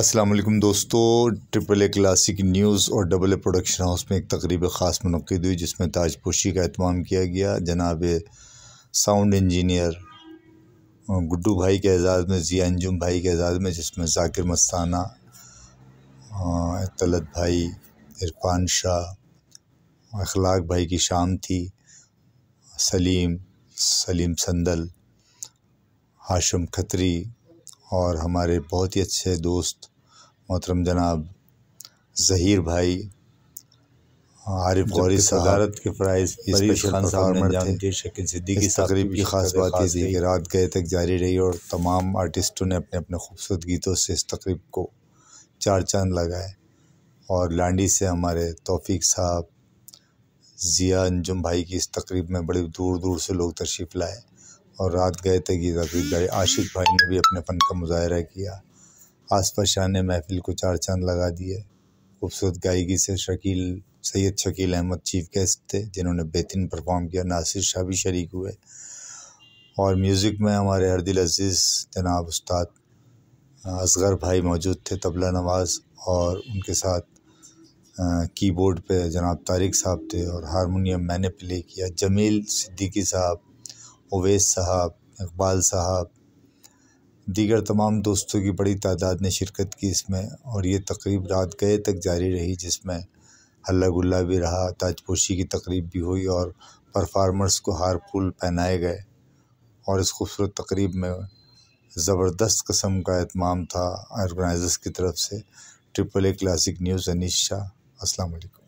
असलम दोस्तों triple A classic news और double A production house में एक तकरीब ख़ास मनद हुई जिसमें ताजपोशी का अहतमाम किया गया जनाब साउंड इंजीनियर गुड्डू भाई के एजाज़ में ज़िया अंजुम भाई के एजाज़ में जिसमें जाकिर मस्ताना तलत भाई इरफान शाह अखलाक भाई की शाम थी सलीम सलीम संदल हाशम खत्री और हमारे बहुत ही अच्छे दोस्त मोहतरम जनाब ज़हीर भाई आरिफ गौरी सदारत के फ़राइज़ की ख़ास बात यह थी कि रात गए तक जारी रही और तमाम आर्टिस्टों ने अपने अपने खूबसूरत गीतों से इस तकरीब को चार चांद लगाए और लांडी से हमारे तोफ़ी साहब ज़िया अंजुम भाई की इस तकरीब में बड़ी दूर दूर से लोग तशरीफ़ लाए और रात गए थे गीज़ा की गए आशिक भाई ने भी अपने फन का मुजाहरा किया आसफ शाह ने महफिल को चार चांद लगा दिए खूबसूरत गायकी से शकील सैयद शकील अहमद चीफ गेस्ट थे जिन्होंने बेहतरीन परफॉर्म किया नासिर शाह भी शरीक हुए और म्यूज़िक में हमारे हरदिल अजीज़ जनाब उस्ताद असगर भाई मौजूद थे तबला नवाज और उनके साथ कीबोर्ड पे जनाब तारिक साहब थे और हारमोनियम मैंने प्ले किया जमील सिद्दीकी साहब ओवैस साहब इकबाल साहब दीगर तमाम दोस्तों की बड़ी तादाद ने शिरकत की इसमें और ये तकरीब रात गए तक जारी रही जिसमें हल्ला गुल्ला भी रहा ताजपोशी की तकरीब भी हुई और परफार्मर्स को हार फूल पहनाए गए और इस खूबसूरत तकरीब में ज़बरदस्त कस्म का अहतमाम था ऑर्गेनाइजर्स की तरफ से triple A classic news Anisha Shah असलकम